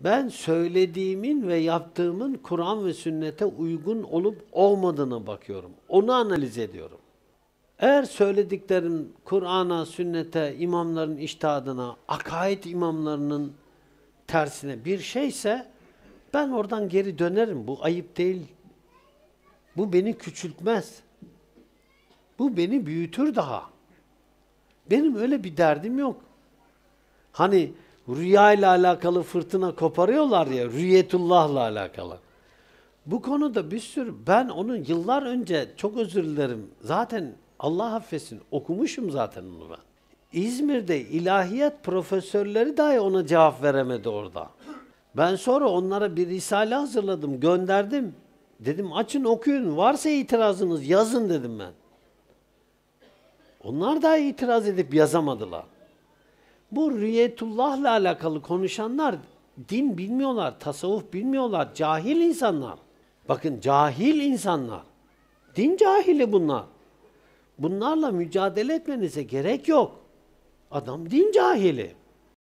Ben söylediğimin ve yaptığımın Kur'an ve sünnete uygun olup olmadığına bakıyorum. Onu analiz ediyorum. Eğer söylediklerim Kur'an'a, sünnete, imamların iştihadına, akaid imamlarının tersine bir şeyse ben oradan geri dönerim. Bu ayıp değil. Bu beni küçültmez. Bu beni büyütür daha. Benim öyle bir derdim yok. Hani rüya ile alakalı fırtına koparıyorlar ya, rüyetullahla alakalı. Bu konuda bir sürü, ben onun yıllar önce, çok özür dilerim, zaten Allah affetsin, okumuşum zaten onu ben. İzmir'de ilahiyat profesörleri dahi ona cevap veremedi orada. Ben sonra onlara bir risale hazırladım, gönderdim. Dedim açın okuyun, varsa itirazınız yazın dedim ben. Onlar da itiraz edip yazamadılar. Bu riyetullahla alakalı konuşanlar din bilmiyorlar, tasavvuf bilmiyorlar, cahil insanlar. Bakın cahil insanlar. Din cahili bunlar. Bunlarla mücadele etmenize gerek yok. Adam din cahili.